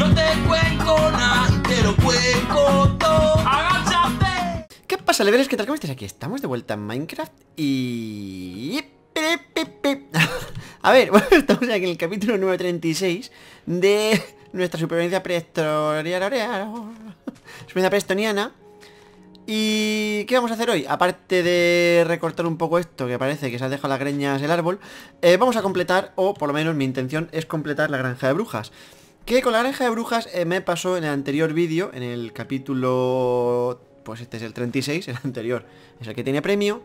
No te cuento nada, te lo cuenco todo. ¡Agáchate! ¿Qué pasa, leveres? ¿Qué tal? ¿Cómo estáis? Aquí estamos de vuelta en Minecraft y... A ver, bueno, estamos aquí en el capítulo número 36 de nuestra supervivencia prehistoriana. Supervivencia preestoniana. ¿Y qué vamos a hacer hoy? Aparte de recortar un poco esto, que parece que se ha dejado las greñas el árbol, eh, vamos a completar, o por lo menos mi intención es completar la granja de brujas. Que con la naranja de brujas eh, me pasó en el anterior vídeo, en el capítulo... Pues este es el 36, el anterior es el que tenía premio.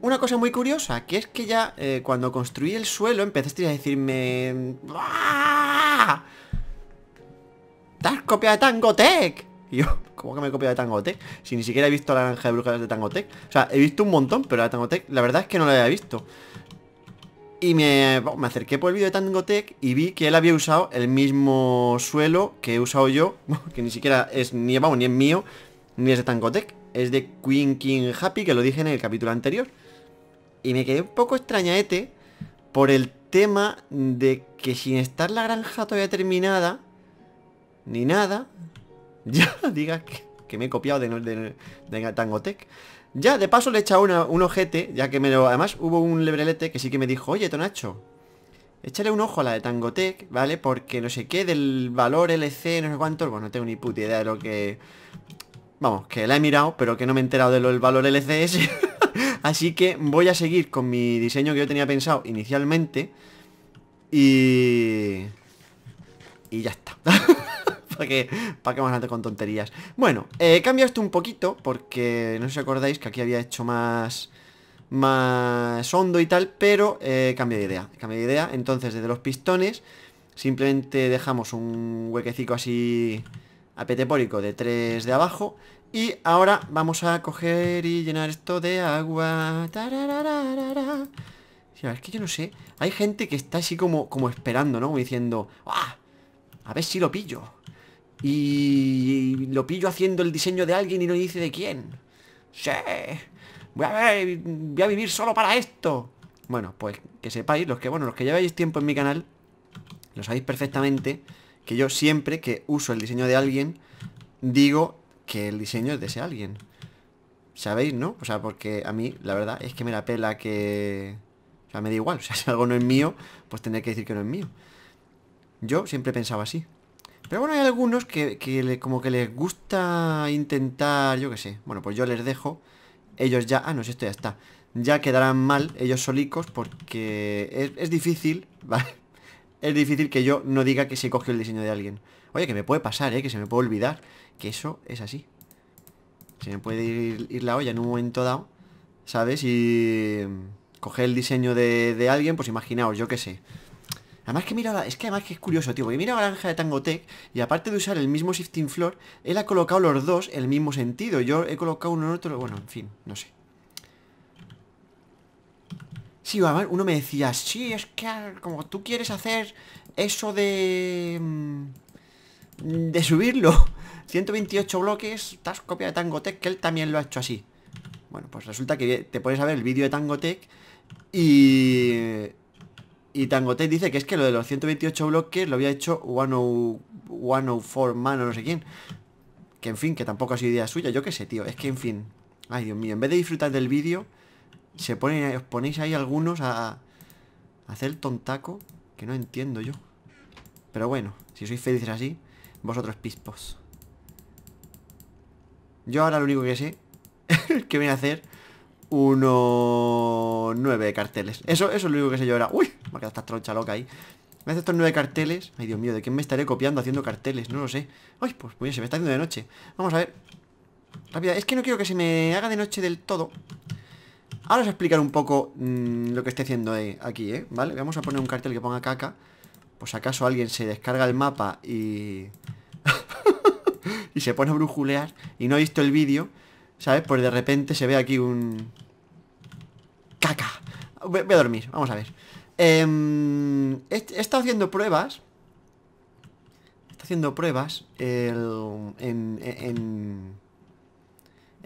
Una cosa muy curiosa, que es que ya eh, cuando construí el suelo empezasteis a decirme... Dar copia de Tangotec! Y yo, ¿cómo que me he copiado de Tangotec? Si ni siquiera he visto la naranja de brujas de Tangotec. O sea, he visto un montón, pero la Tangotec la verdad es que no la había visto. Y me, me acerqué por el vídeo de Tango y vi que él había usado el mismo suelo que he usado yo, que ni siquiera es ni, ni es mío, ni es de Tango es de Queen King Happy, que lo dije en el capítulo anterior. Y me quedé un poco extrañaete por el tema de que sin estar la granja todavía terminada, ni nada, ya diga que, me he copiado de, de, de ya, de paso le he echado un ojete, ya que me lo... Además, hubo un lebrelete que sí que me dijo, oye, Tonacho, échale un ojo a la de Tangotec, ¿vale? Porque no sé qué, del valor LC, no sé cuánto... Bueno, no tengo ni puta idea de lo que... Vamos, que la he mirado, pero que no me he enterado de del valor LCS. Así que voy a seguir con mi diseño que yo tenía pensado inicialmente. Y... Y ya está. ¿Para que para que más adelante con tonterías? Bueno, eh, cambio esto un poquito porque no sé si acordáis que aquí había hecho más más hondo y tal, pero eh, cambio de idea, cambio de idea. Entonces, desde los pistones, simplemente dejamos un huequecico así apetepórico de tres de abajo. Y ahora vamos a coger y llenar esto de agua. es que yo no sé. Hay gente que está así como, como esperando, ¿no? diciendo, ¡Ah! A ver si lo pillo y lo pillo haciendo el diseño de alguien y no dice de quién. ¡Sí! Voy a, vivir solo para esto. Bueno, pues que sepáis, los que, bueno, los que lleváis tiempo en mi canal, lo sabéis perfectamente, que yo siempre que uso el diseño de alguien, digo que el diseño es de ese alguien. ¿Sabéis, no? O sea, porque a mí, la verdad, es que me la pela que... O sea, me da igual. O sea, si algo no es mío, pues tendré que decir que no es mío. Yo siempre pensaba así. Pero bueno, hay algunos que, como que les gusta intentar, yo qué sé. Bueno, pues yo les dejo. Ellos ya... Ah, no, esto ya está. Ya quedarán mal ellos solicos porque es, difícil, ¿vale? Es difícil que yo no diga que se cogió el diseño de alguien. Oye, que me puede pasar, ¿eh? Que se me puede olvidar. Que eso es así. Se me puede ir, la olla en un momento dado, ¿sabes? Y coger el diseño de, de alguien, pues imaginaos, yo qué sé. Además que mira, es que además que es curioso, tío, porque mira la granja de Tech y aparte de usar el mismo shifting floor, él ha colocado los dos en el mismo sentido. Yo he colocado uno en otro, bueno, en fin, no sé. Sí, uno me decía, sí, es que como tú quieres hacer eso de... Mm, de subirlo 128 bloques, estás copia de Tech que él también lo ha hecho así Bueno, pues resulta que te puedes ver el vídeo de Tech Y... Y tangoté dice que es que lo de los 128 bloques lo había hecho 104 man o no sé quién. Que en fin, que tampoco ha sido idea suya, yo qué sé, tío. Es que en fin. Ay, Dios mío, en vez de disfrutar del vídeo, se ponen, os ponéis ahí algunos a, hacer el tontaco que no entiendo yo. Pero bueno, si sois felices así, vosotros pispos. Yo ahora lo único que sé que voy a hacer uno, nueve carteles. Eso, eso es lo único que sé yo ahora ¡Uy! Me ha esta troncha loca ahí. Me hace estos nueve carteles. Ay, Dios mío, ¿de quién me estaré copiando haciendo carteles? No lo sé. Ay, pues, bien! Pues se me está haciendo de noche. Vamos a ver. Rápida. Es que no quiero que se me haga de noche del todo. Ahora os explicar un poco mm, lo que estoy haciendo eh, aquí, ¿eh? ¿Vale? Vamos a poner un cartel que ponga caca. Pues acaso alguien se descarga el mapa y... y se pone a brujulear y no ha visto el vídeo, ¿sabes? Pues de repente se ve aquí un caca Voy a dormir, vamos a ver em, he, estado haciendo pruebas está haciendo pruebas en,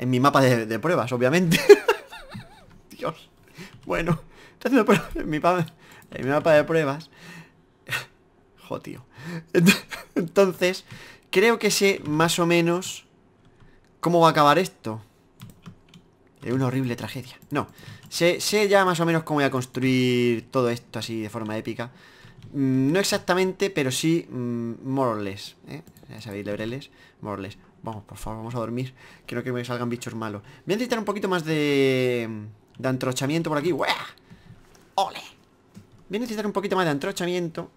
mi mapa de, pruebas, obviamente Dios Bueno, está haciendo pruebas en mi, mapa, de pruebas jodío Entonces, creo que sé más o menos Cómo va a acabar esto de una horrible tragedia. No. Sé, ya más o menos cómo voy a construir todo esto así de forma épica. Mm, no exactamente, pero sí mm, more or less. ¿eh? Ya sabéis, lebreles. More or less. Vamos, por favor, vamos a dormir. Quiero que me salgan bichos malos. Voy a necesitar un poquito más de... Mm, de antrochamiento por aquí. ¡Ole! Voy a necesitar un poquito más de antrochamiento.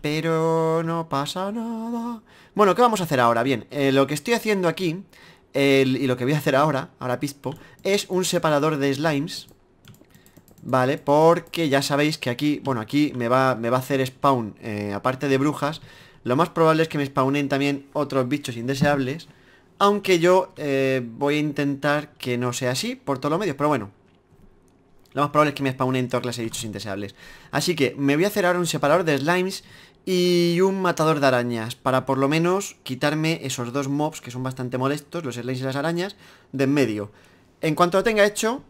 Pero no pasa nada. Bueno, ¿qué vamos a hacer ahora? Bien, eh, lo que estoy haciendo aquí y lo que voy a hacer ahora, ahora pispo, es un separador de slimes. ¿Vale? Porque ya sabéis que aquí, bueno, aquí me va, me va a hacer spawn, eh, aparte de brujas, lo más probable es que me spawnen también otros bichos indeseables. Aunque yo eh, voy a intentar que no sea así por todos los medios, pero bueno. Lo más probable es que me spawnen todas de bichos indeseables. Así que me voy a hacer ahora un separador de slimes y un matador de arañas, para por lo menos quitarme esos dos mobs que son bastante molestos, los slimes y las arañas, de en medio. En cuanto lo tenga hecho,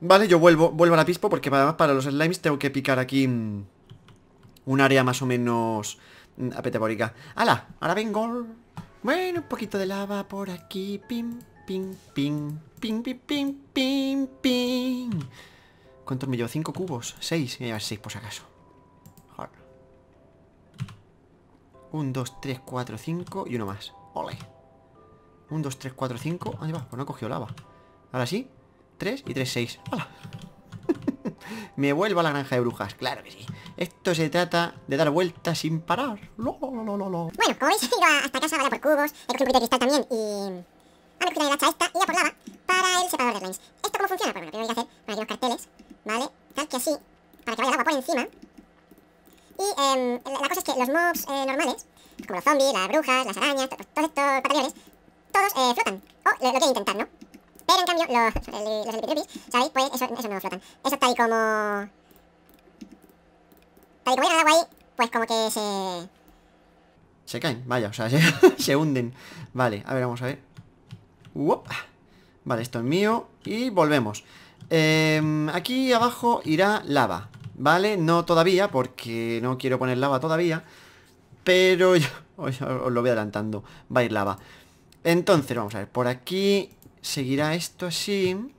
vale, yo vuelvo, vuelvo a la pispo porque además para los slimes tengo que picar aquí un área más o menos mm, apetebórica. ¡Hala! Ahora vengo. Bueno, un poquito de lava por aquí. Pim, pim, pim, pim, pim, pim, pim, pim. ¿Cuántos me llevo? ¿Cinco cubos? ¿Seis? a llevar seis por si acaso. 1, 2, 3, 4, 5 y uno más. ¡Ole! 1, 2, 3, 4, 5. ¿dónde va, pues no ha cogido lava. Ahora sí. 3 y 3, 6. Me vuelvo a la granja de brujas, claro que sí. Esto se trata de dar vueltas sin parar. Bueno, como veis, sigo hasta casa, vaya por cubos. He cogido un poquito de cristal también y. A ver, cuidado de hacha esta y a por lava para el separador de lines. ¿Esto cómo funciona? Pues bueno, lo que voy a hacer, para que los carteles, ¿vale? Tal que así, para que vaya agua por encima. Y em, la cosa es que los mobs eh, normales, como los zombies, las brujas, las arañas, todos estos batallones, todos eh, flotan. O lo, lo, quieren intentar, ¿no? Pero en cambio, los, los ¿sabéis? Pues eso, eso, no flotan. Eso tal y como... Tal y como era el agua ahí, pues como que se... Se caen, vaya, o sea, se, se hunden. Vale, a ver, vamos a ver. Vale, esto es mío. Y volvemos. Em, aquí abajo irá lava. ¿Vale? No todavía, porque no quiero poner lava todavía. Pero yo, os, lo voy adelantando. Va a ir lava. Entonces, vamos a ver. Por aquí seguirá esto así.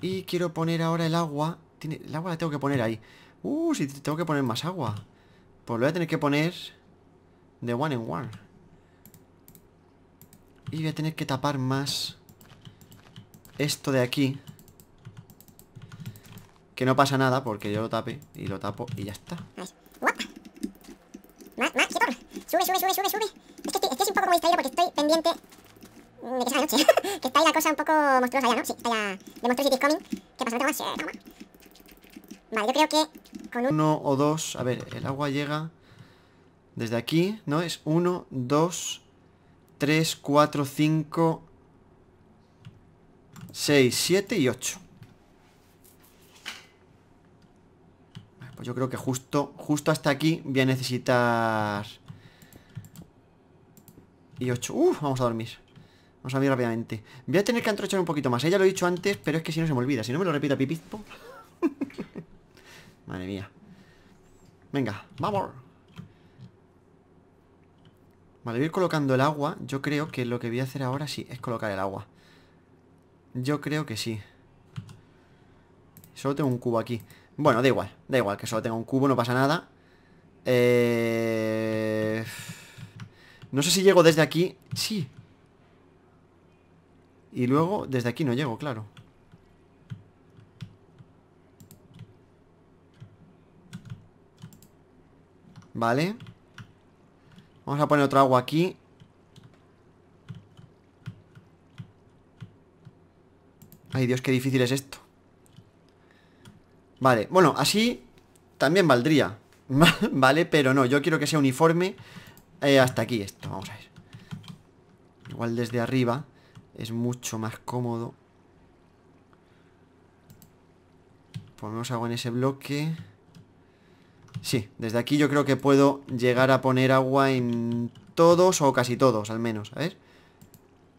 Y quiero poner ahora el agua. Tiene, el agua la tengo que poner ahí. Uh, si tengo que poner más agua. Pues lo voy a tener que poner de one en one. Y voy a tener que tapar más esto de aquí. Que no pasa nada porque yo lo tape y lo tapo y ya está. Más, más, Sube, sube, sube, sube, sube. Es que estoy, un poco como distraído porque estoy pendiente de que sea la noche. que está ahí la cosa un poco monstruosa ya, ¿no? Sí, está ya de is Coming. ¿Qué pasa? No tengo Toma. Vale, yo creo que con un... Uno o dos... A ver, el agua llega desde aquí, ¿no? Es uno, dos, tres, cuatro, cinco, seis, siete y ocho. Pues yo creo que justo, justo hasta aquí voy a necesitar... Y 8. ¡Uf! vamos a dormir. Vamos a dormir rápidamente. Voy a tener que antrochar un poquito más. Ella ¿eh? lo he dicho antes, pero es que si no se me olvida. Si no me lo repita Pipizpo. Madre mía. Venga, vamos. Vale, voy a ir colocando el agua. Yo creo que lo que voy a hacer ahora sí es colocar el agua. Yo creo que sí. Solo tengo un cubo aquí. Bueno, da igual, da igual, que solo tenga un cubo, no pasa nada eh, No sé si llego desde aquí Sí Y luego desde aquí no llego, claro Vale Vamos a poner otro agua aquí Ay Dios, qué difícil es esto Vale, bueno, así también valdría, ¿vale? Pero no, yo quiero que sea uniforme eh, hasta aquí esto, vamos a ver. Igual desde arriba es mucho más cómodo. Ponemos pues agua en ese bloque. Sí, desde aquí yo creo que puedo llegar a poner agua en todos o casi todos, al menos. A ver.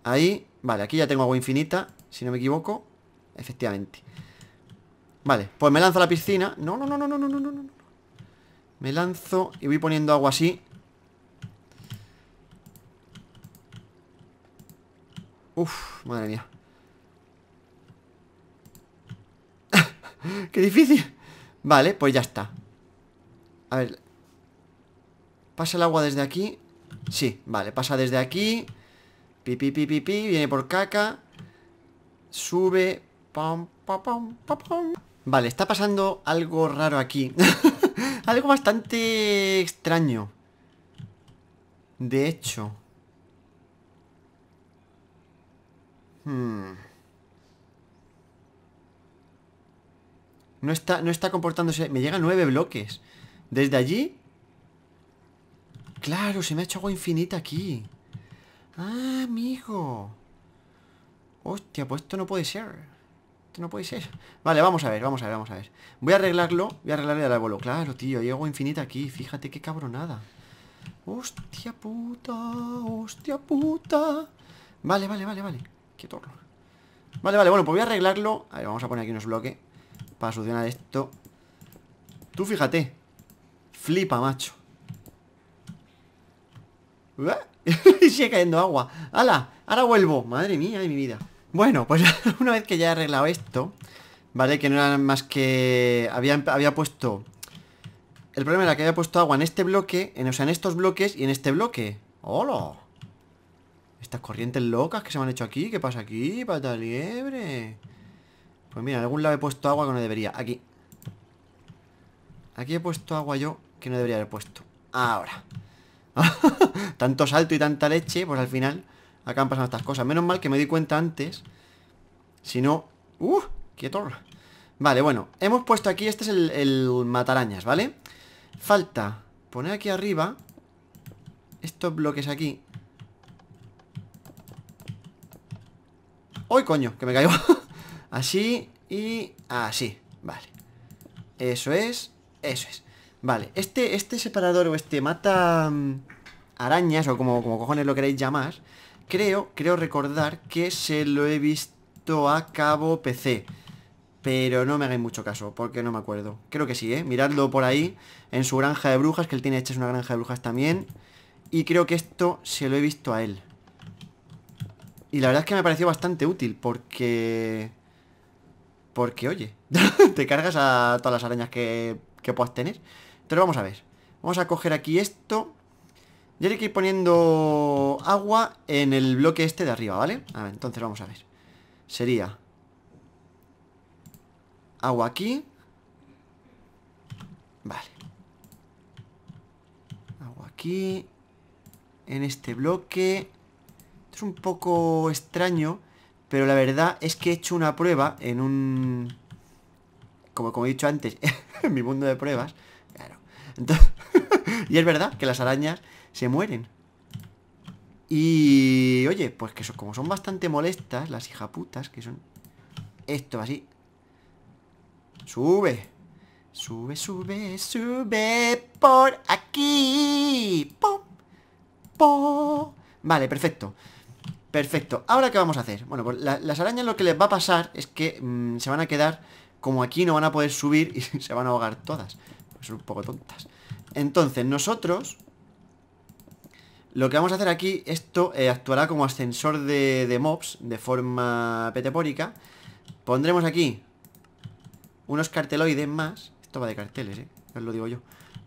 Ahí, vale, aquí ya tengo agua infinita, si no me equivoco. Efectivamente. Vale, pues me lanzo a la piscina No, no, no, no, no, no, no, no Me lanzo y voy poniendo agua así Uf, madre mía ¡Qué difícil! Vale, pues ya está A ver ¿Pasa el agua desde aquí? Sí, vale, pasa desde aquí Pi, pi, pi, pi, pi Viene por caca Sube Pam, pam, pam, pam, pam Vale, está pasando algo raro aquí. algo bastante extraño. De hecho. Hmm. No está, no está comportándose. Me llegan nueve bloques. Desde allí. Claro, se me ha hecho agua infinita aquí. Ah, amigo. Hostia, pues esto no puede ser no puede ser Vale, vamos a ver, vamos a ver, vamos a ver Voy a arreglarlo, voy a arreglar el abuelo Claro, tío, llego infinita aquí, fíjate qué cabronada Hostia puta, hostia puta Vale, vale, vale, vale Qué torno Vale, vale, bueno, pues voy a arreglarlo A vamos a poner aquí unos bloques Para solucionar esto Tú fíjate Flipa, macho ¿Eh? Sigue cayendo agua ¡Hala! Ahora vuelvo Madre mía de mi vida bueno, pues una vez que ya he arreglado esto, ¿vale? Que no era más que... Había, puesto... El problema era que había puesto agua en este bloque, en, o sea, en estos bloques y en este bloque. ¡Hola! Estas corrientes locas que se me han hecho aquí. ¿Qué pasa aquí? Pata liebre. Pues mira, en algún lado he puesto agua que no debería. Aquí. Aquí he puesto agua yo que no debería haber puesto. Ahora. Tanto salto y tanta leche, pues al final acaban pasando estas cosas. Menos mal que me di cuenta antes. Si no... ¡Uh! ¡Quieto! Vale, bueno. Hemos puesto aquí... Este es el, el matarañas, ¿vale? Falta poner aquí arriba estos bloques aquí. ¡Uy, coño! Que me caigo. así y así. Vale. Eso es. Eso es. Vale. Este, este separador o este mata mm, arañas o como, como cojones lo queréis llamar Creo, creo recordar que se lo he visto a cabo PC. Pero no me hagáis mucho caso, porque no me acuerdo. Creo que sí, ¿eh? Miradlo por ahí, en su granja de brujas, que él tiene hecha una granja de brujas también. Y creo que esto se lo he visto a él. Y la verdad es que me pareció bastante útil, porque... Porque, oye, te cargas a todas las arañas que, que puedas tener. Pero vamos a ver. Vamos a coger aquí esto y hay que ir poniendo agua en el bloque este de arriba, ¿vale? A ver, entonces vamos a ver. Sería... Agua aquí. Vale. Agua aquí. En este bloque. Esto es un poco extraño. Pero la verdad es que he hecho una prueba en un... Como, he dicho antes, en mi mundo de pruebas. Claro. y es verdad que las arañas se mueren. Y oye, pues que como son bastante molestas las hijaputas, que son esto así. Sube. Sube, sube, sube por aquí. ¡Pum! ¡Pum! Vale, perfecto. Perfecto. Ahora, ¿qué vamos a hacer? Bueno, pues las arañas lo que les va a pasar es que mm, se van a quedar como aquí, no van a poder subir y se van a ahogar todas. Son un poco tontas. Entonces, nosotros lo que vamos a hacer aquí, esto eh, actuará como ascensor de, mobs de forma petepórica. Pondremos aquí unos carteloides más. Esto va de carteles, ¿eh? Ya os lo digo yo.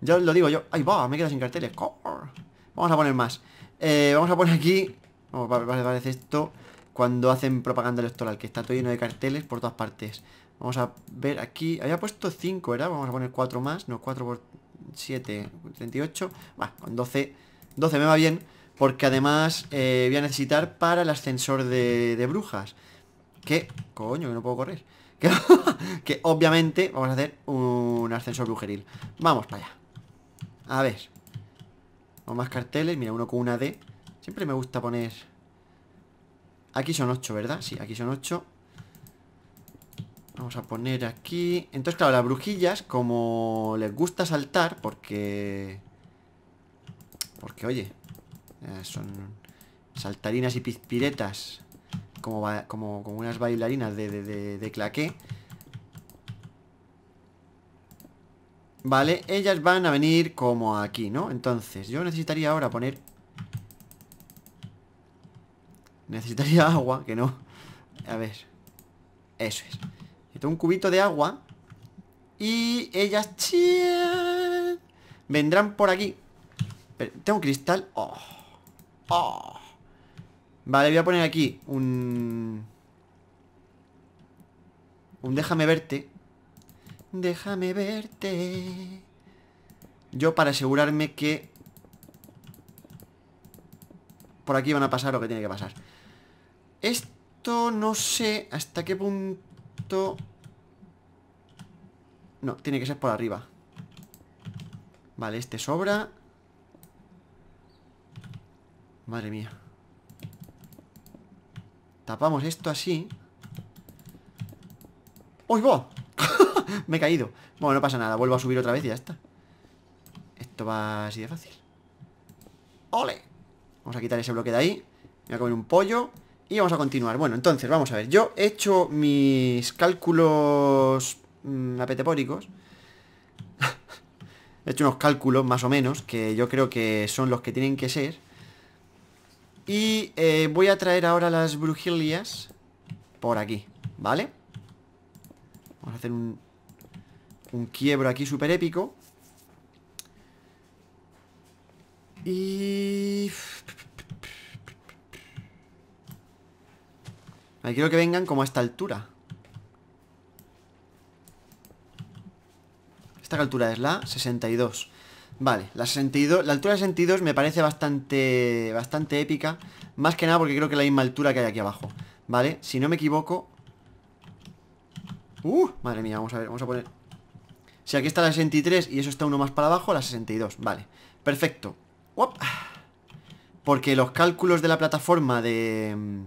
Ya lo digo yo. ¡Ay, va! Me quedado sin carteles. Vamos a poner más. Eh, vamos a poner aquí... Vamos, parece esto cuando hacen propaganda electoral, que está todo lleno de carteles por todas partes. Vamos a ver aquí... Había puesto 5, ¿verdad? Vamos a poner 4 más. No, 4 por 7, 38. Va, con 12 12 me va bien porque además eh, voy a necesitar para el ascensor de, brujas. Que, coño, que no puedo correr. Que, obviamente vamos a hacer un ascensor brujeril. Vamos para allá. A ver. O más carteles. Mira, uno con una D. Siempre me gusta poner... Aquí son 8, ¿verdad? Sí, aquí son 8. Vamos a poner aquí... Entonces, claro, las brujillas, como les gusta saltar, porque... Porque, oye, eh, son saltarinas y piretas como, como, unas bailarinas de, de, claqué. Vale, ellas van a venir como aquí, ¿no? Entonces, yo necesitaría ahora poner... Necesitaría agua, que no... A ver... Eso es. un cubito de agua. Y ellas... Vendrán por aquí. Eh, Tengo cristal. Oh. Oh. Vale, voy a poner aquí un... Un déjame verte. Déjame verte. Yo para asegurarme que... Por aquí van a pasar lo que tiene que pasar. Esto no sé hasta qué punto... No, tiene que ser por arriba. Vale, este sobra. Madre mía Tapamos esto así ¡Uy, va! Me he caído Bueno, no pasa nada, vuelvo a subir otra vez y ya está Esto va así de fácil ¡Ole! Vamos a quitar ese bloque de ahí Voy a comer un pollo Y vamos a continuar Bueno, entonces, vamos a ver Yo he hecho mis cálculos mm, apetepóricos He hecho unos cálculos, más o menos Que yo creo que son los que tienen que ser y eh, voy a traer ahora las brujilias por aquí, ¿vale? Vamos a hacer un, quiebro aquí súper épico. Y... quiero que vengan como a esta altura. Esta altura es la 62. Vale, la la altura de 62 me parece bastante bastante épica, más que nada porque creo que es la misma altura que hay aquí abajo, ¿vale? Si no me equivoco. Uh, madre mía, vamos a ver, vamos a poner Si aquí está la 63 y eso está uno más para abajo, la 62, vale. Perfecto. Porque los cálculos de la plataforma de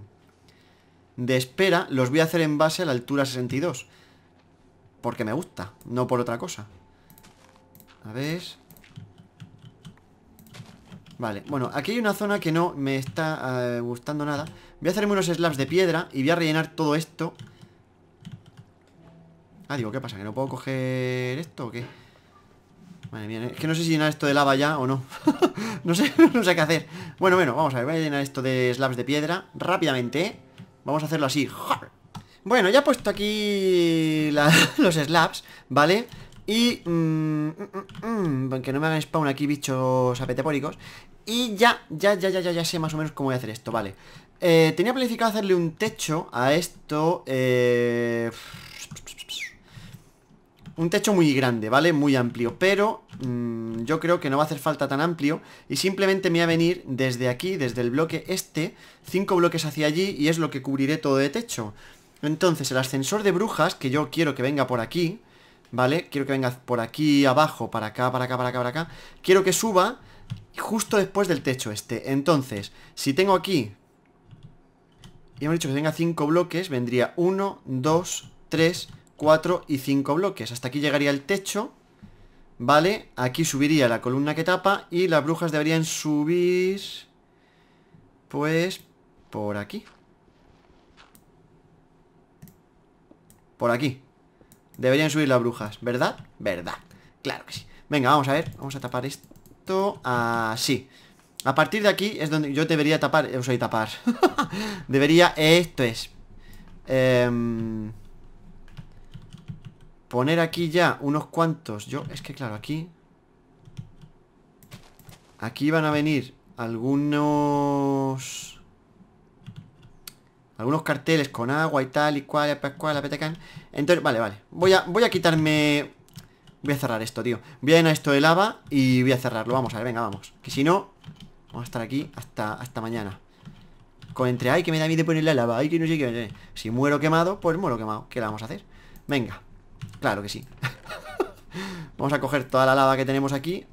de espera los voy a hacer en base a la altura 62. Porque me gusta, no por otra cosa. A ver, Vale, bueno, aquí hay una zona que no me está eh, gustando nada Voy a hacerme unos slabs de piedra y voy a rellenar todo esto Ah, digo, ¿qué pasa? ¿Que no puedo coger esto o qué? Vale, bien, es que no sé si llenar esto de lava ya o no No sé, no sé qué hacer Bueno, bueno, vamos a ver, voy a llenar esto de slabs de piedra Rápidamente Vamos a hacerlo así Bueno, ya he puesto aquí los slabs, ¿vale? Y... Mmm, no me hagan spawn aquí bichos apetepóricos. Y ya, ya, ya, ya, ya, ya sé más o menos cómo voy a hacer esto, vale. Eh, tenía planificado hacerle un techo a esto. Eh, un techo muy grande, ¿vale? Muy amplio, pero yo creo que no va a hacer falta tan amplio y simplemente me va a venir desde aquí, desde el bloque este, cinco bloques hacia allí y es lo que cubriré todo de techo. Entonces el ascensor de brujas, que yo quiero que venga por aquí, ¿Vale? Quiero que venga por aquí abajo, para acá, para acá, para acá, para acá Quiero que suba justo después del techo este Entonces, si tengo aquí Y hemos dicho que tenga cinco bloques Vendría 1, 2, 3, 4 y 5 bloques Hasta aquí llegaría el techo ¿Vale? Aquí subiría la columna que tapa Y las brujas deberían subir Pues Por aquí Por aquí Deberían subir las brujas, ¿verdad? ¿Verdad? Claro que sí Venga, vamos a ver, vamos a tapar esto Así A partir de aquí es donde yo debería tapar Yo soy tapar Debería, esto es em, Poner aquí ya unos cuantos Yo, es que claro, aquí Aquí van a venir algunos... Algunos carteles con agua y tal y cual, y cual, petecan. Entonces, vale, vale. Voy a, voy a quitarme... Voy a cerrar esto, tío. Voy a llenar esto de lava y voy a cerrarlo. Vamos a ver, venga, vamos. Que si no, vamos a estar aquí hasta, hasta mañana. Con entre, ay, que me da miedo poner la lava, ay, que no sé qué. Si muero quemado, pues muero quemado. ¿Qué le vamos a hacer? Venga. Claro que sí. vamos a coger toda la lava que tenemos aquí.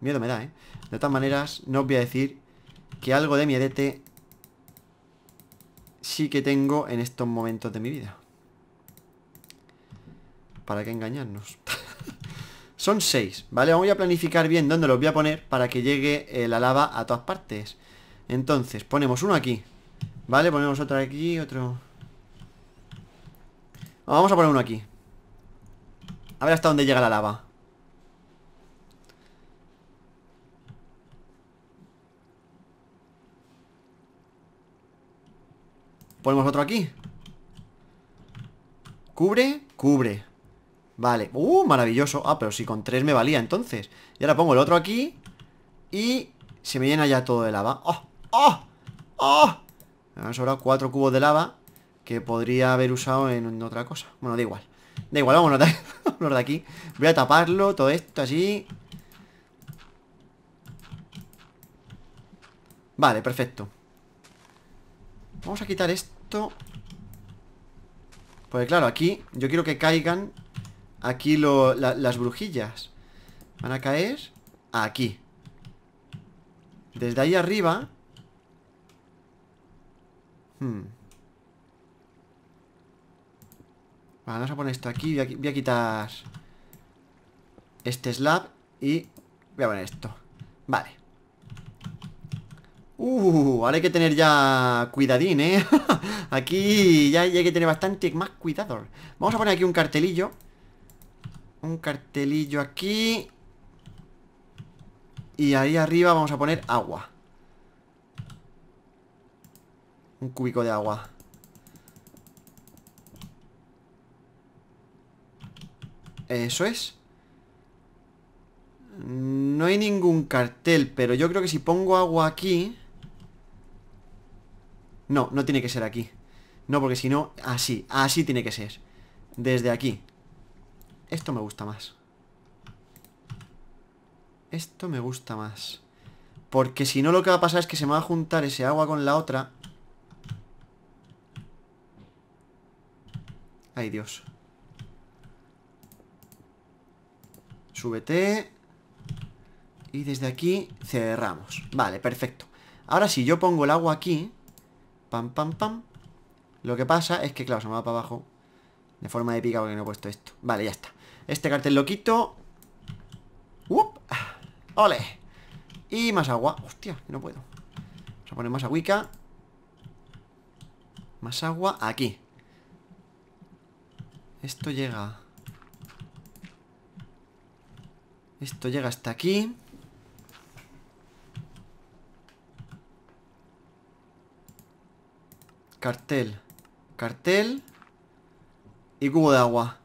Miedo me da, ¿eh? De todas maneras, no os voy a decir que algo de miedete sí que tengo en estos momentos de mi vida. ¿Para qué engañarnos? Son seis, ¿vale? Vamos a planificar bien dónde los voy a poner para que llegue eh, la lava a todas partes. Entonces, ponemos uno aquí, ¿vale? Ponemos otro aquí, otro... Vamos a poner uno aquí. A ver hasta dónde llega la lava. Ponemos otro aquí Cubre, cubre Vale, uh, maravilloso Ah, pero si con tres me valía entonces Y ahora pongo el otro aquí Y se me llena ya todo de lava ¡Oh! ¡Oh! ¡Oh! Me han sobrado cuatro cubos de lava Que podría haber usado en otra cosa Bueno, da igual Da igual, vámonos de, de aquí Voy a taparlo, todo esto así Vale, perfecto Vamos a quitar esto pues claro, aquí yo quiero que caigan Aquí lo, las brujillas Van a caer aquí Desde ahí arriba hmm. vamos a poner esto aquí voy a quitar Este slab Y voy a poner esto Vale Uh, ahora hay que tener ya cuidadín, ¿eh? aquí ya hay que tener bastante más cuidado. Vamos a poner aquí un cartelillo. Un cartelillo aquí. Y ahí arriba vamos a poner agua. Un cúbico de agua. Eso es. No hay ningún cartel, pero yo creo que si pongo agua aquí... No, no tiene que ser aquí No, porque si no, así, así tiene que ser Desde aquí Esto me gusta más Esto me gusta más Porque si no lo que va a pasar es que se me va a juntar ese agua con la otra Ay, Dios Súbete Y desde aquí cerramos Vale, perfecto Ahora si yo pongo el agua aquí Pam, pam, pam. Lo que pasa es que, claro, se me va para abajo. De forma épica porque no he puesto esto. Vale, ya está. Este cartel lo quito. ¡Up! ¡Ole! Y más agua. Hostia, no puedo. Vamos a poner más agüica. Más agua aquí. Esto llega... Esto llega hasta aquí. Cartel. Cartel. Y cubo de agua.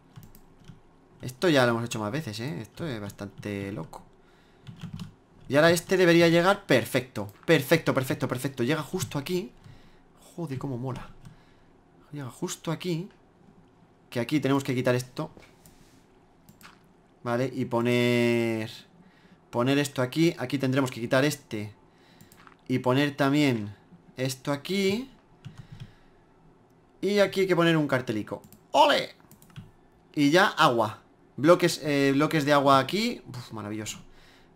Esto ya lo hemos hecho más veces, ¿eh? Esto es bastante loco. Y ahora este debería llegar perfecto. Perfecto, perfecto, perfecto. Llega justo aquí. Joder, cómo mola. Llega justo aquí. Que aquí tenemos que quitar esto. Vale, y poner... Poner esto aquí. Aquí tendremos que quitar este. Y poner también esto aquí. Y aquí hay que poner un cartelico ¡Ole! Y ya agua Bloques, eh, bloques de agua aquí Uf, maravilloso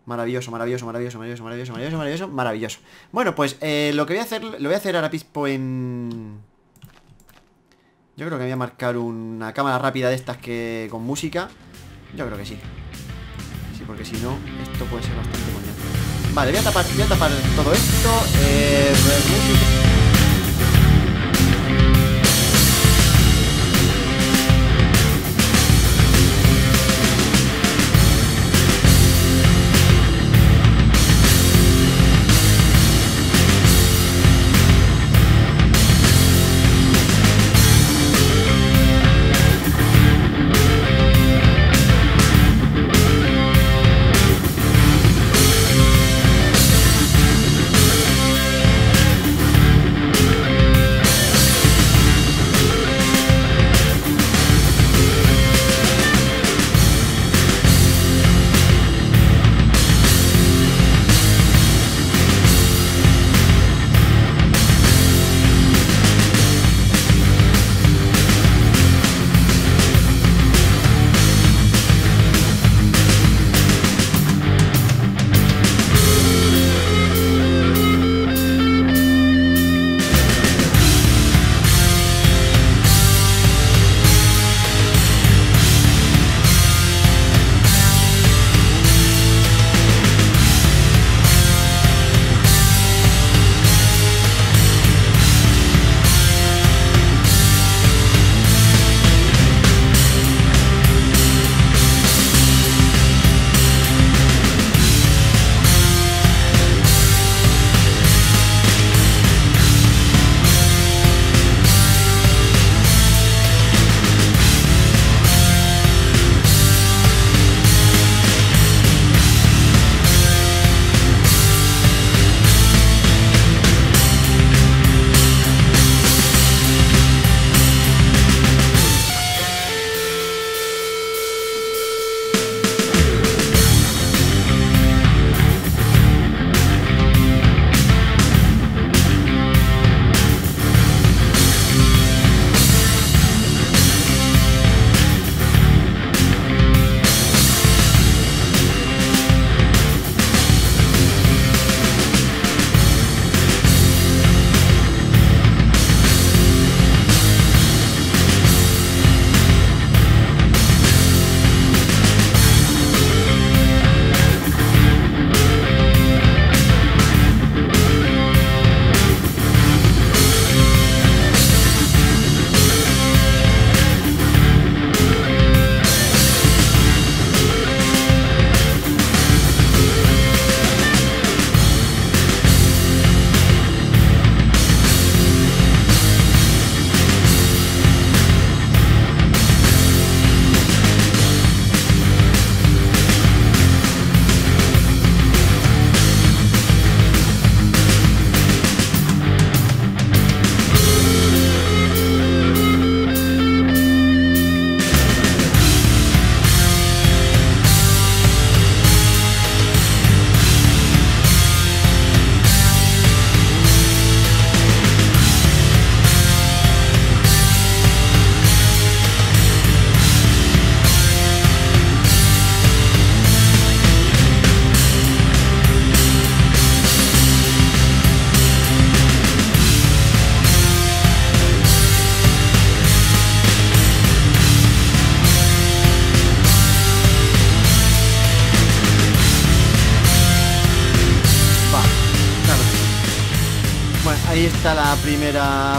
Maravilloso, maravilloso, maravilloso, maravilloso, maravilloso, maravilloso, maravilloso, maravilloso Bueno, pues eh, lo que voy a hacer Lo voy a hacer ahora Pispo en... Yo creo que voy a marcar una cámara rápida de estas que con música Yo creo que sí Sí, porque si no, esto puede ser bastante bonito. Vale, voy a tapar, voy a tapar todo esto eh, pues,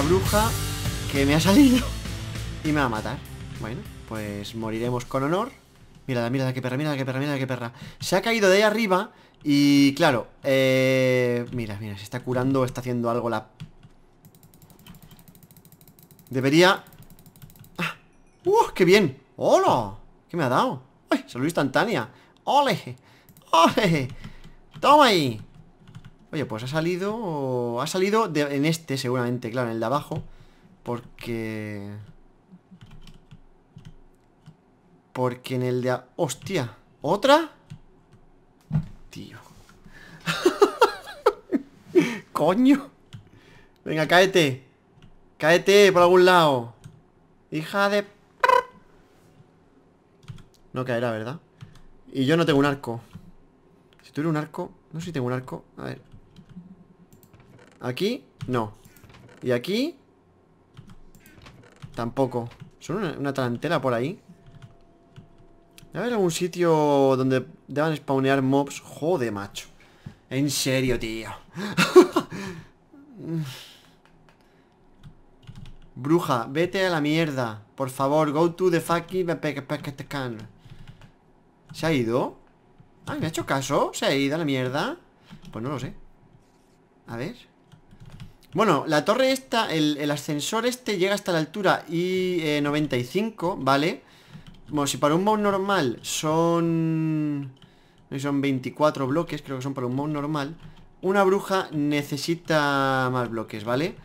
bruja que me ha salido y me va a matar. Bueno, pues moriremos con honor. Mira, mira qué perra, mira qué perra, mira qué perra. Se ha caído de ahí arriba y, claro, eh, Mira, mira, se está curando, está haciendo algo la... Debería... ¡Ah! ¡Uh, qué bien! ¡Hola! ¿Qué me ha dado? ¡Ay, salud instantánea! ¡Ole! ¡Ole! ¡Toma ahí! Oye, pues ha salido... Ha salido en este seguramente, claro, en el de abajo. Porque... Porque en el de... ¡Hostia! ¿Otra? Tío. Coño. Venga, cáete. Cáete por algún lado. Hija de... No caerá, ¿verdad? Y yo no tengo un arco. Si tuviera un arco... No sé si tengo un arco. A ver. Aquí, no. Y aquí... Tampoco. ¿Son una, una por ahí? A ver algún sitio donde deban spawnear mobs? Joder, macho. En serio, tío. Bruja, vete a la mierda. Por favor, go to the fucking... ¿Se ha ido? Ah, ¿me ha hecho caso? ¿Se ha ido a la mierda? Pues no lo sé. A ver... Bueno, la torre esta, el, ascensor este llega hasta la altura I-95, eh, ¿vale? Bueno, si para un mod normal son... Son 24 bloques, creo que son para un mod normal Una bruja necesita más bloques, ¿vale?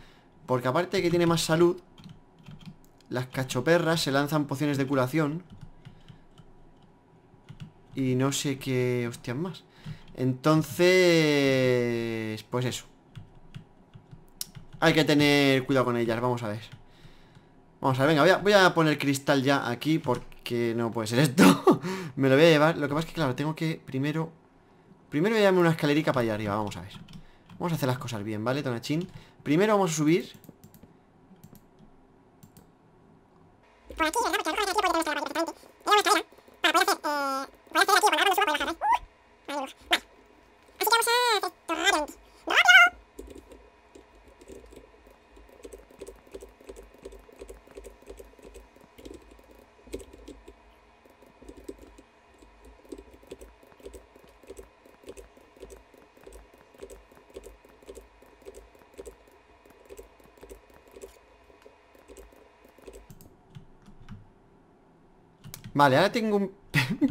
Porque aparte de que tiene más salud Las cachoperras se lanzan pociones de curación Y no sé qué hostias más Entonces... Pues eso hay que tener cuidado con ellas, vamos a ver Vamos a ver, venga, voy a, poner cristal ya aquí Porque no puede ser esto Me lo voy a llevar, lo que pasa es que claro, tengo que primero Primero voy a llevarme una escalerica para allá arriba, vamos a ver Vamos a hacer las cosas bien, ¿vale, Tonachín? Primero vamos a subir Vale, ahora tengo un,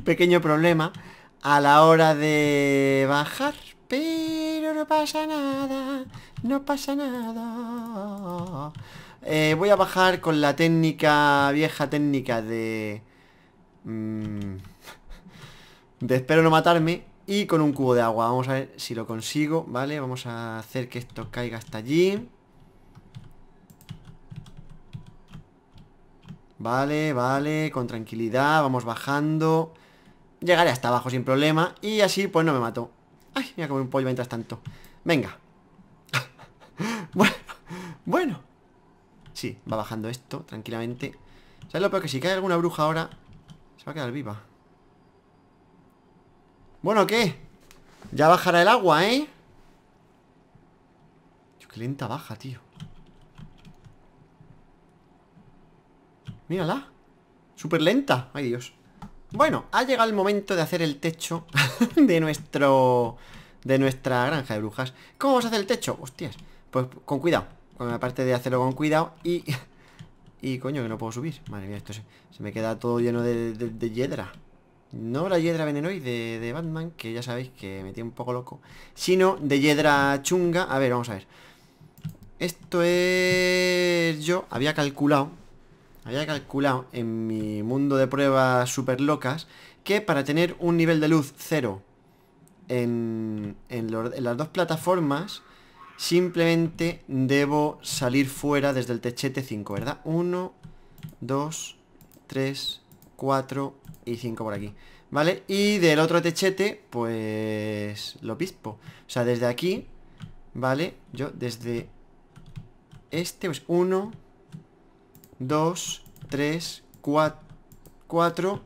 pequeño problema a la hora de bajar, pero no pasa nada, no pasa nada. Eh, voy a bajar con la técnica, vieja técnica de... Mm, de espero no matarme y con un cubo de agua. Vamos a ver si lo consigo, ¿vale? Vamos a hacer que esto caiga hasta allí. Vale, vale, con tranquilidad, vamos bajando. Llegaré hasta abajo sin problema y así pues no me mato. Ay, mira como un pollo mientras tanto. Venga. bueno, bueno. Sí, va bajando esto tranquilamente. ¿Sabes lo peor? Que si cae alguna bruja ahora, se va a quedar viva. Bueno, ¿qué? Ya bajará el agua, ¿eh? qué lenta baja, tío. Mírala. Súper lenta. Ay, Dios. Bueno, ha llegado el momento de hacer el techo de nuestro... De nuestra granja de brujas. ¿Cómo vamos a hacer el techo? Hostias. Pues con cuidado. aparte de hacerlo con cuidado y... Y coño, que no puedo subir. Madre mía, esto se, me queda todo lleno de, yedra. hiedra. No la hiedra venenoide de, de Batman, que ya sabéis que me tiene un poco loco. Sino de hiedra chunga. A ver, vamos a ver. Esto es... Yo había calculado había calculado en mi mundo de pruebas Súper locas que para tener un nivel de luz cero en, las dos plataformas, simplemente debo salir fuera desde el techete 5, ¿verdad? 1, 2, 3, 4 y 5 por aquí, ¿vale? Y del otro techete, pues lo pispo. O sea, desde aquí, ¿vale? Yo desde este, pues 1, Dos, tres, cuatro, 4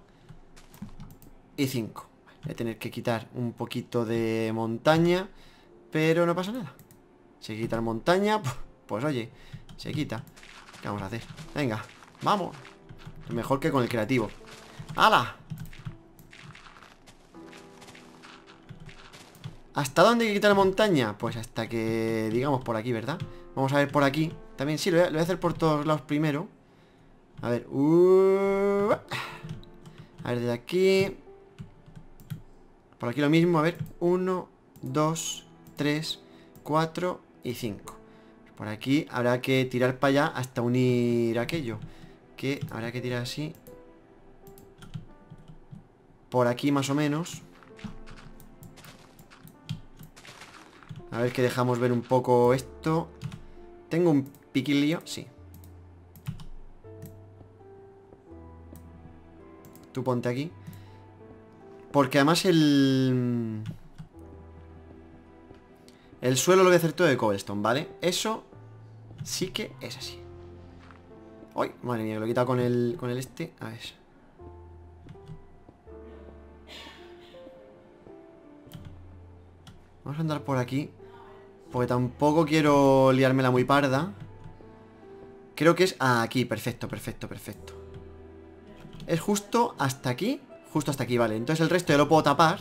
y cinco Voy a tener que quitar un poquito de montaña, pero no pasa nada. Se quita la montaña, pues oye, se quita. ¿Qué vamos a hacer? Venga, vamos. Mejor que con el creativo. ¡Hala! ¿Hasta dónde hay que quitar la montaña? Pues hasta que, digamos, por aquí, ¿verdad? Vamos a ver por aquí También sí, lo voy a hacer por todos lados primero a ver. Uh, a ver, desde aquí. Por aquí lo mismo. A ver. 1, 2, 3, 4 y 5. Por aquí habrá que tirar para allá hasta unir aquello. Que habrá que tirar así. Por aquí más o menos. A ver que dejamos ver un poco esto. ¿Tengo un piquillo, Sí. Tú ponte aquí. Porque además el... El suelo lo voy a hacer todo de cobblestone, ¿vale? Eso sí que es así. ¡Ay! Madre mía, lo he quitado con el, con el este. A ver. Vamos a andar por aquí. Porque tampoco quiero liármela muy parda. Creo que es... aquí, perfecto, perfecto, perfecto. Es justo hasta aquí Justo hasta aquí, vale Entonces el resto ya lo puedo tapar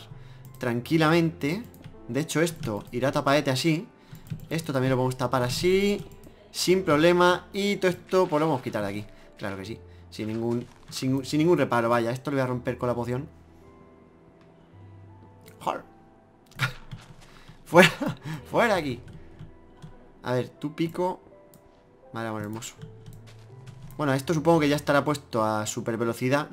Tranquilamente De hecho esto irá tapadete así Esto también lo podemos tapar así Sin problema Y todo esto pues lo vamos a quitar de aquí Claro que sí Sin ningún, sin, ningún reparo, vaya Esto lo voy a romper con la poción Fuera, fuera aquí A ver, tu pico Vale, bueno, hermoso bueno, esto supongo que ya estará puesto a super velocidad.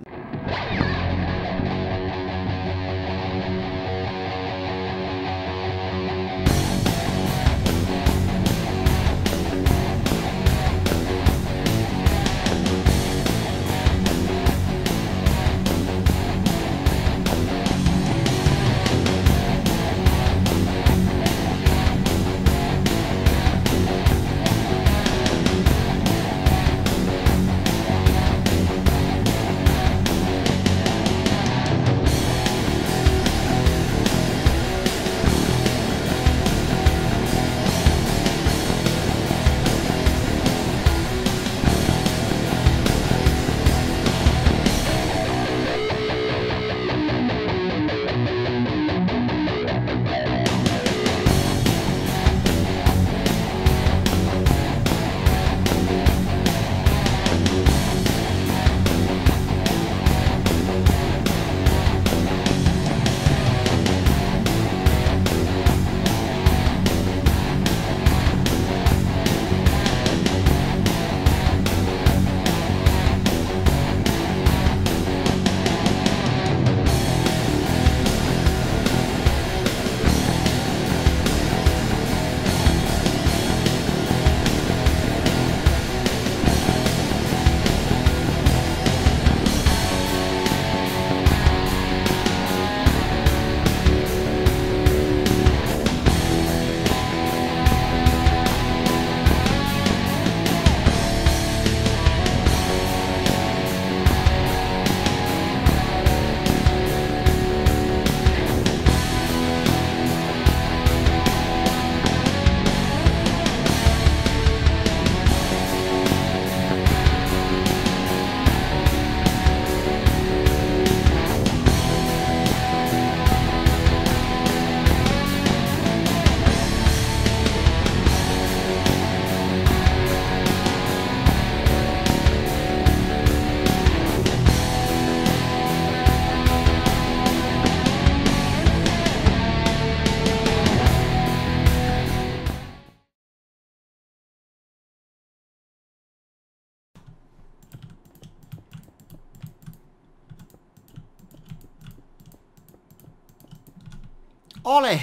¡Ole!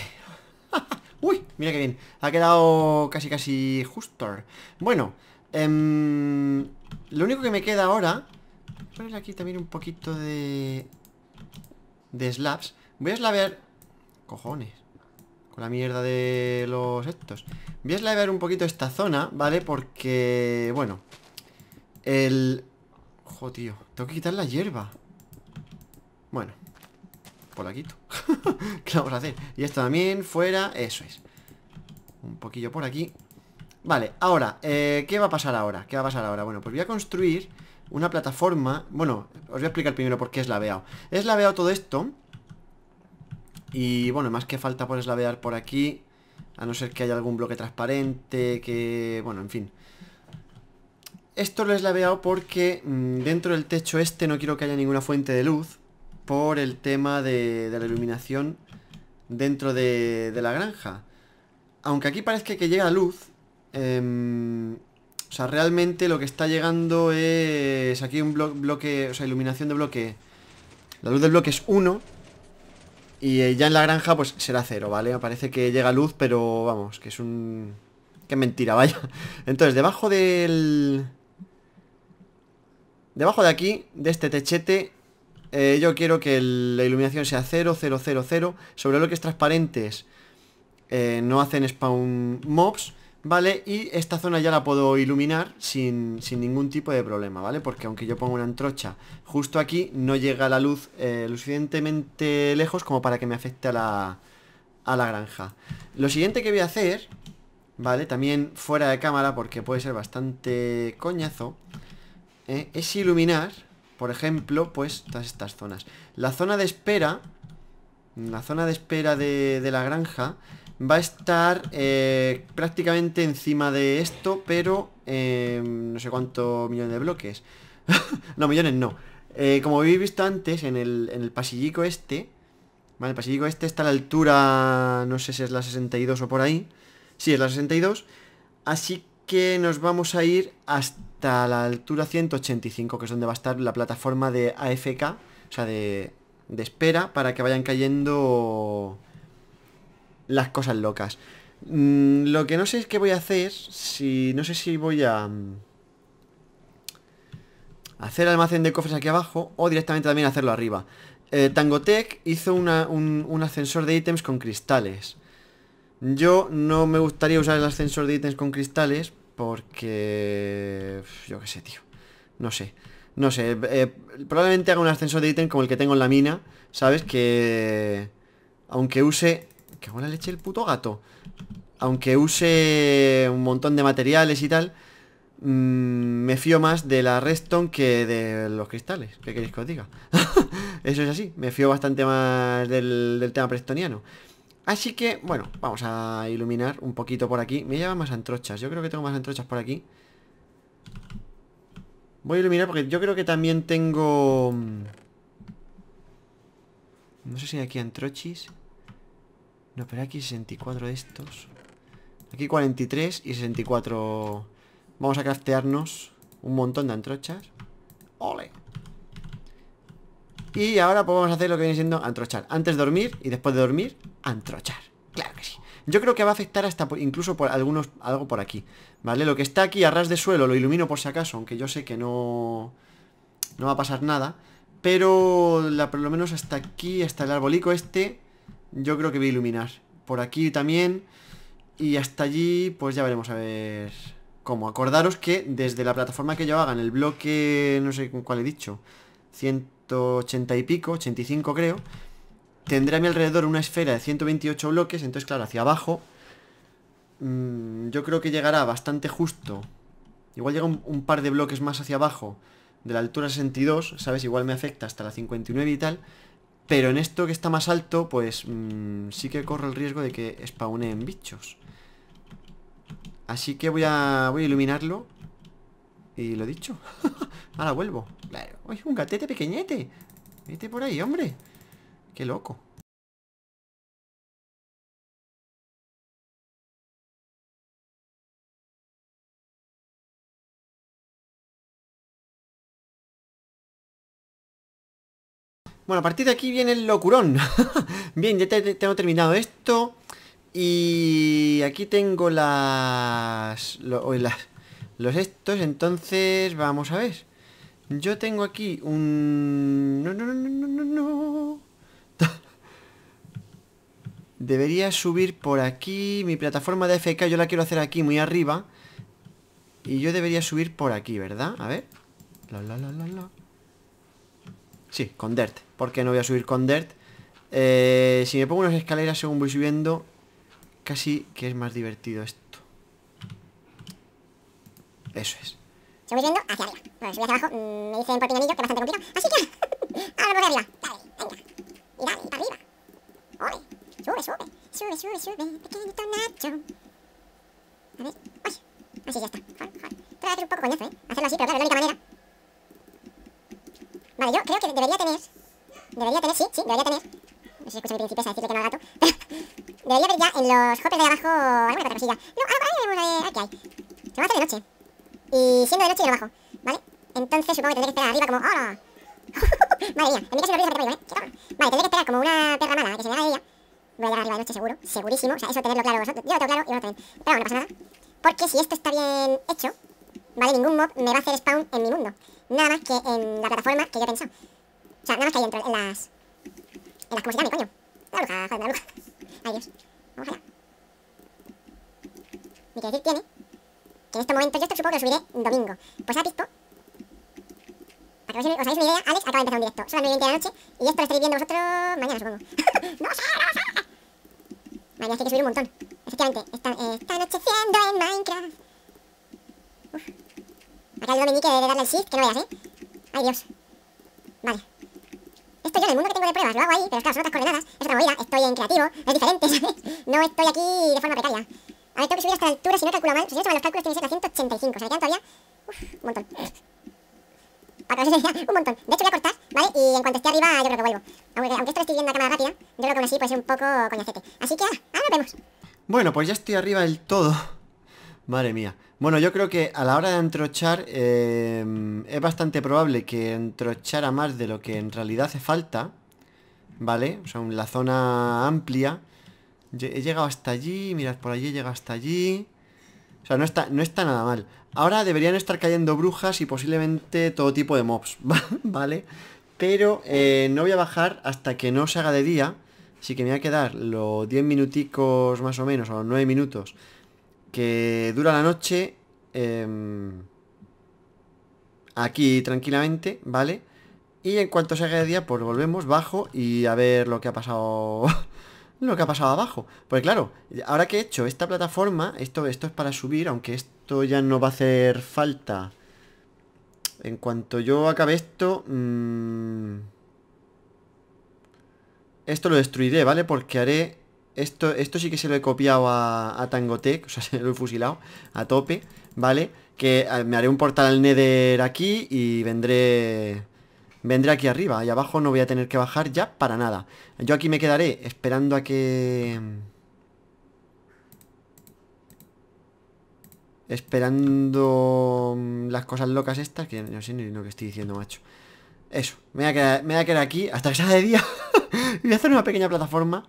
¡Uy! Mira qué bien. Ha quedado casi casi justo. Bueno, em, lo único que me queda ahora... Voy a poner aquí también un poquito de... De slabs. Voy a slavear... Cojones. Con la mierda de los estos. Voy a slavear un poquito esta zona, ¿vale? Porque, bueno... El... Ojo, tío. Tengo que quitar la hierba. Bueno. Por aquí ¿Qué vamos a hacer? Y esto también, fuera, eso es Un poquillo por aquí Vale, ahora, eh, ¿qué va a pasar ahora? ¿Qué va a pasar ahora? Bueno, pues voy a construir una plataforma Bueno, os voy a explicar primero por qué es laveado Es laveado todo esto Y bueno, más que falta por eslavear por aquí A no ser que haya algún bloque transparente Que... bueno, en fin Esto lo he eslaveado porque mm, Dentro del techo este no quiero que haya ninguna fuente de luz por el tema de, la iluminación dentro de, la granja. Aunque aquí parece que llega luz, em, o sea, realmente lo que está llegando es aquí un bloque, o sea, iluminación de bloque. La luz del bloque es 1 y eh, ya en la granja pues será 0, ¿vale? Parece que llega luz, pero vamos, que es un... Qué mentira, vaya. Entonces, debajo del... Debajo de aquí, de este techete, eh, yo quiero que la iluminación sea 0, 0, 0, 0. Sobre lo que es transparentes, eh, no hacen spawn mobs, ¿vale? Y esta zona ya la puedo iluminar sin, ningún tipo de problema, ¿vale? Porque aunque yo ponga una antrocha justo aquí, no llega la luz eh, lo suficientemente lejos como para que me afecte a la, a la granja. Lo siguiente que voy a hacer, ¿vale? También fuera de cámara, porque puede ser bastante coñazo, es iluminar por ejemplo, pues todas estas zonas. La zona de espera, la zona de espera de, la granja, va a estar eh, prácticamente encima de esto, pero eh, no sé cuántos millones de bloques. no, millones no. Eh, como habéis visto antes, en el, en pasillico este, ¿vale? El pasillico este está a la altura, no sé si es la 62 o por ahí. Sí, es la 62. Así que que nos vamos a ir hasta la altura 185, que es donde va a estar la plataforma de AFK, o sea, de, espera, para que vayan cayendo las cosas locas. Mm, lo que no sé es qué voy a hacer, si no sé si voy a mm, hacer almacén de cofres aquí abajo o directamente también hacerlo arriba. Eh, Tangotec hizo un ascensor de ítems con cristales. Yo no me gustaría usar el ascensor de ítems con cristales porque... Yo qué sé, tío. No sé. No sé. Eh, probablemente haga un ascensor de ítem como el que tengo en la mina. ¿Sabes? Que... Aunque use... Que buena leche el puto gato. Aunque use un montón de materiales y tal. Mm, me fío más de la redstone que de los cristales. ¿Qué queréis que os diga? Eso es así. Me fío bastante más del tema prestoniano. Así que, bueno, vamos a iluminar un poquito por aquí. Me llevan más antrochas. Yo creo que tengo más antrochas por aquí. Voy a iluminar porque yo creo que también tengo... Mm, no sé si hay aquí antrochis. No, pero aquí 64 de estos. Aquí 43 y 64... Vamos a craftearnos un montón de antrochas. ¡Ole! Y ahora podemos pues, hacer lo que viene siendo antrochar. Antes de dormir y después de dormir, antrochar. Claro que sí. Yo creo que va a afectar hasta incluso por algunos algo por aquí. ¿Vale? Lo que está aquí a ras de suelo lo ilumino por si acaso, aunque yo sé que no no va a pasar nada, pero la, por lo menos hasta aquí, hasta el arbolico este, yo creo que voy a iluminar. Por aquí también y hasta allí pues ya veremos a ver cómo. Acordaros que desde la plataforma que yo haga en el bloque, no sé cuál he dicho, 180 y pico, 85 creo, tendré a mi alrededor una esfera de 128 bloques, entonces claro, hacia abajo mm, yo creo que llegará bastante justo. Igual llega un, par de bloques más hacia abajo de la altura 62, ¿sabes? Igual me afecta hasta la 59 y tal. Pero en esto que está más alto, pues mm, sí que corro el riesgo de que spawneen bichos. Así que voy a, voy a iluminarlo y lo he dicho. Ahora vuelvo. Claro. Oye, un gatete pequeñete. Vete por ahí, hombre. Qué loco. Bueno, a partir de aquí viene el locurón. Bien, ya tengo terminado esto. Y aquí tengo las... O las los estos, entonces vamos a ver. Yo tengo aquí un... No, no, no, no, no, no. Debería subir por aquí. Mi plataforma de FK yo la quiero hacer aquí, muy arriba. Y yo debería subir por aquí, ¿verdad? A ver. Sí, con Dirt. Porque no voy a subir con Dirt. Eh, si me pongo unas escaleras según voy subiendo, casi que es más divertido esto. Eso es. Yo viendo hacia arriba. Bueno, subí hacia abajo, mm, me dicen por pinganillo, que es bastante complicado. Así que, ahora vamos de arriba. Dale, venga. Y dale, para arriba. Sube, sube. Sube, sube, sube. Pequeñito Nacho. A ver. Uy, Así ya está. Joder, joder. a hacer un poco coñazo, ¿eh? Hacerlo así, pero claro, es la única manera. Vale, yo creo que debería tener... Debería tener, sí, sí, debería tener... No sé si escucha mi principesa decirle que no al gato, pero... debería haber ya en los hoppers de abajo alguna otra cosilla. No, ahora, ahora a ver qué hay. Se va a hacer de noche. Y siendo de noche y de ¿vale? Entonces supongo que tendré que esperar arriba como... ¡Hola! ¡oh! Madre mía, en mi caso me olvido que ¿eh? ¡Qué Vale, tendré que esperar como una perra mala que se me haga ella. Voy a llegar arriba de noche seguro, segurísimo. O sea, eso tenerlo claro vosotros. Yo lo tengo claro y vosotros también. Pero bueno, no pasa nada. Porque si esto está bien hecho, ¿vale? Ningún mob me va a hacer spawn en mi mundo. Nada más que en la plataforma que yo he pensado. O sea, nada más que ahí dentro, en las... En las... cosas se llame, coño? La bruja, joder, la bruja. Ay, Vamos allá. Ni que decir tiene en este momento yo esto supongo que lo subiré domingo. Pues ahora visto para que os hagáis una idea, Alex acaba de empezar un directo. Son las 9 de la noche y esto lo estaréis viendo vosotros mañana, supongo. ¡No sé, no sé! Madre que subir un montón. Efectivamente, está, está anocheciendo en Minecraft. Uf. Acá el Dominique de darle el shift, que no veas, ¿eh? Ay, Dios. Vale. Esto yo en el mundo que tengo de pruebas lo hago ahí, pero claro, son otras coordenadas, es otra movida, estoy en creativo, es diferente, ¿sabes? No estoy aquí de forma precaria. A ver, tengo que subir hasta la altura, si no calculo mal. si no se van los cálculos, tiene que ser la 185. O sea, me quedan todavía uf, un montón. Para que os un montón. De hecho, voy a cortar, ¿vale? Y en cuanto esté arriba, yo creo que vuelvo. Aunque, aunque esto lo estoy viendo a cámara rápida, yo creo que aún así puede ser un poco coñacete. Así que, ah, ahora nos vemos. Bueno, pues ya estoy arriba del todo. Madre mía. Bueno, yo creo que a la hora de entrochar eh, es bastante probable que entrochara más de lo que en realidad hace falta, ¿vale? O sea, en la zona amplia He llegado hasta allí, mirad, por allí he llegado hasta allí. O sea, no está, no está nada mal. Ahora deberían estar cayendo brujas y posiblemente todo tipo de mobs, ¿vale? Pero eh, no voy a bajar hasta que no se haga de día. Así que me voy a quedar los 10 minuticos más o menos, o 9 minutos, que dura la noche. Em, aquí tranquilamente, ¿vale? Y en cuanto se haga de día, pues volvemos, bajo y a ver lo que ha pasado lo que ha pasado abajo. Pues claro, ahora que he hecho esta plataforma, esto, esto es para subir, aunque esto ya no va a hacer falta. En cuanto yo acabe esto... Mm, esto lo destruiré, ¿vale? Porque haré... Esto, esto sí que se lo he copiado a, a Tangotec, o sea, se lo he fusilado a tope, ¿vale? Que ah, me haré un portal al Nether aquí y vendré vendré aquí arriba y abajo no voy a tener que bajar ya para nada. Yo aquí me quedaré esperando a que... Esperando mm, las cosas locas estas, que no sé ni lo que estoy diciendo, macho. Eso, me voy a quedar, me aquí hasta que sea de día. voy a hacer una pequeña plataforma.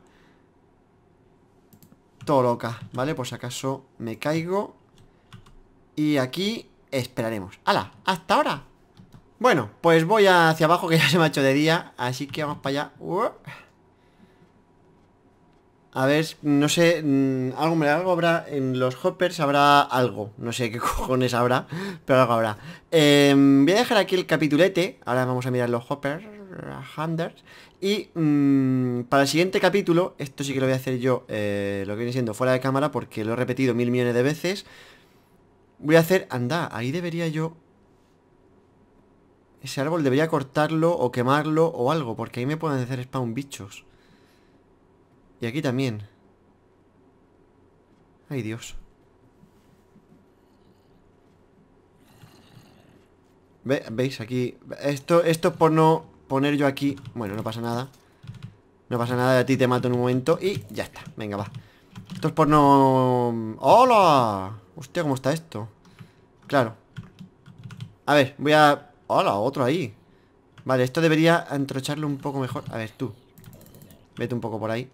Todo loca, ¿vale? Por si acaso me caigo. Y aquí esperaremos. ¡Hala! ¡Hasta ahora! Bueno, pues voy hacia abajo que ya se me ha hecho de día Así que vamos para allá A ver, no sé mm, Algo, algo habrá en los hoppers Habrá algo, no sé qué cojones habrá Pero algo habrá em, Voy a dejar aquí el capitulete Ahora vamos a mirar los hoppers y mm, para el siguiente capítulo, esto sí que lo voy a hacer yo, eh, lo que viene siendo fuera de cámara, porque lo he repetido mil millones de veces. Voy a hacer, anda, ahí debería yo ese árbol debería cortarlo o quemarlo o algo, porque ahí me pueden hacer spawn bichos. Y aquí también. Ay, Dios. ¿Veis aquí? Esto, esto por no poner yo aquí... Bueno, no pasa nada. No pasa nada, a ti te mato en un momento y ya está. Venga, va. Esto es por no... ¡Hola! Hostia, ¿cómo está esto? Claro. A ver, voy a ¡Hola! Otro ahí Vale, esto debería entrocharlo un poco mejor A ver, tú Vete un poco por ahí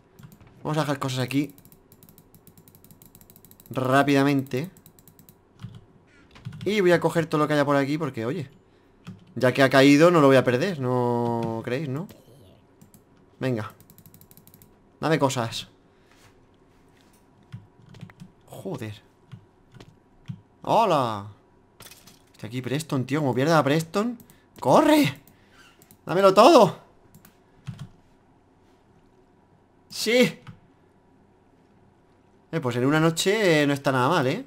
Vamos a dejar cosas aquí Rápidamente Y voy a coger todo lo que haya por aquí Porque, oye Ya que ha caído no lo voy a perder ¿No creéis, no? Venga Dame cosas Joder ¡Hola! aquí Preston, tío, como pierda a Preston ¡Corre! ¡Dámelo todo! ¡Sí! Eh, pues en una noche eh, no está nada mal, ¿eh?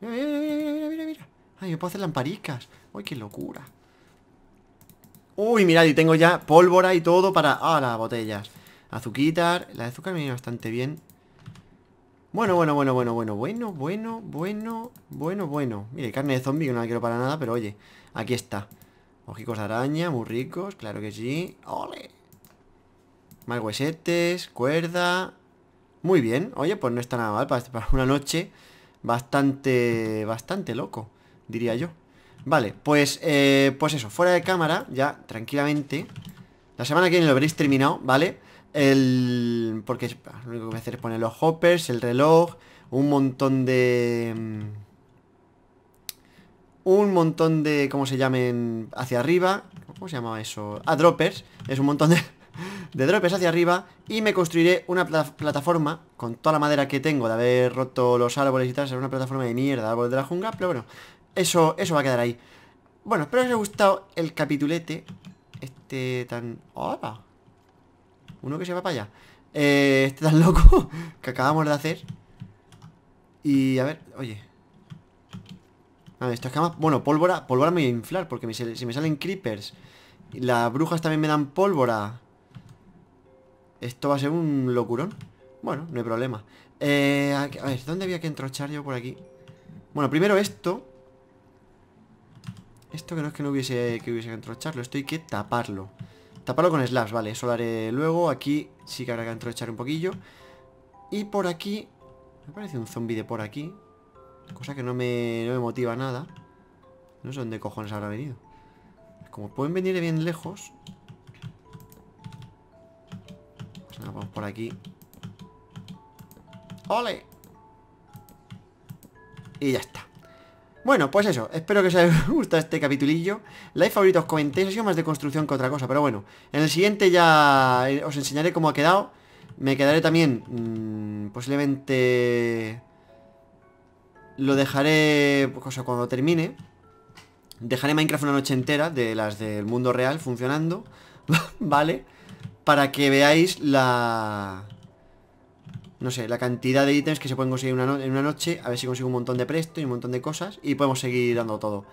Mira, mira, mira, mira, Ay, yo puedo hacer lamparicas Uy, qué locura Uy, mirad, y tengo ya pólvora y todo para... Ah, las botellas Azuquitar La de azúcar me viene bastante bien bueno, bueno, bueno, bueno, bueno, bueno, bueno, bueno, bueno, bueno. Mire, carne de zombie que no la quiero para nada, pero oye, aquí está. Ojicos de araña, muy ricos, claro que sí. ¡Ole! Más huesetes, cuerda. Muy bien, oye, pues no está nada mal para, una noche bastante, bastante loco, diría yo. Vale, pues, eh, pues eso, fuera de cámara, ya tranquilamente. La semana que viene lo veréis terminado, ¿vale? El, porque lo único que voy a hacer es poner los hoppers, el reloj, un montón de... Mm, un montón de... ¿Cómo se llamen? Hacia arriba. ¿Cómo se llamaba eso? Ah, droppers. Es un montón de, de droppers hacia arriba. Y me construiré una plataforma con toda la madera que tengo de haber roto los árboles y tal. Será una plataforma de mierda, árbol de la jungla. Pero bueno, eso, eso va a quedar ahí. Bueno, espero que os haya gustado el capitulete. Este tan... ¡Opa! Uno que se va para allá. Eh, este tan loco que acabamos de hacer. Y a ver, oye. A ver, que Bueno, pólvora, pólvora me voy a inflar porque si me salen creepers. Y las brujas también me dan pólvora. Esto va a ser un locurón. Bueno, no hay problema. Eh, a ver, ¿dónde había que entrochar yo por aquí? Bueno, primero esto. Esto que no es que no hubiese que, hubiese que entrocharlo, esto hay que taparlo. Taparlo con slabs, vale, eso lo haré luego. Aquí sí que habrá que entrochar un poquillo. Y por aquí... Me parece un zombie de por aquí. Cosa que no me, motiva nada. No sé dónde cojones habrá venido. Como pueden venir bien lejos... Pues vamos por aquí. ¡Ole! Y ya está. Bueno, pues eso, espero que os haya gustado este capitulillo Like, favoritos, comentéis, ha sido más de construcción que otra cosa Pero bueno, en el siguiente ya eh, os enseñaré cómo ha quedado Me quedaré también, mm, posiblemente... Lo dejaré, pues o sea, cuando termine Dejaré Minecraft una noche entera de las del mundo real funcionando ¿Vale? Para que veáis la no sé, la cantidad de ítems que se pueden conseguir en una noche. A ver si consigo un montón de presto y un montón de cosas. Y podemos seguir dando todo.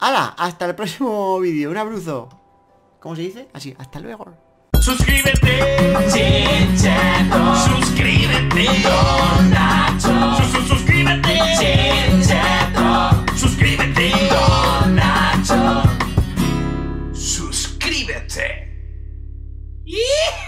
¡Hala! Hasta el próximo vídeo. Un abruzo ¿Cómo se dice? Así, hasta luego. Suscríbete. Chincheto. Suscríbete. Donato. Sus -sus suscríbete. Suscríbete. Nacho. Suscríbete.